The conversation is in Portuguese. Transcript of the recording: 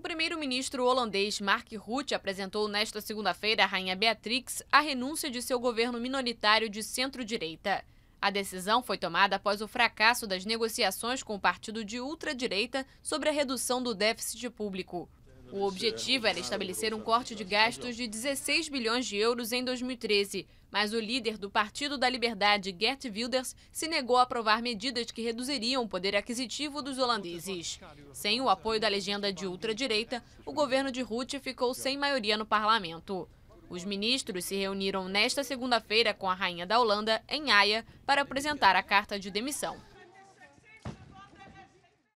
O primeiro-ministro holandês Mark Rutte apresentou nesta segunda-feira à rainha Beatrix a renúncia de seu governo minoritário de centro-direita. A decisão foi tomada após o fracasso das negociações com o partido de ultradireita sobre a redução do déficit público. O é objetivo era estabelecer um corte de gastos de 16 bilhões de euros em 2013, mas o líder do Partido da Liberdade, Gert Wilders, se negou a aprovar medidas que reduziriam o poder aquisitivo dos holandeses. Sem o apoio da legenda de ultradireita, o governo de Rutte ficou sem maioria no parlamento. Os ministros se reuniram nesta segunda-feira com a rainha da Holanda, em Haia, para apresentar a carta de demissão.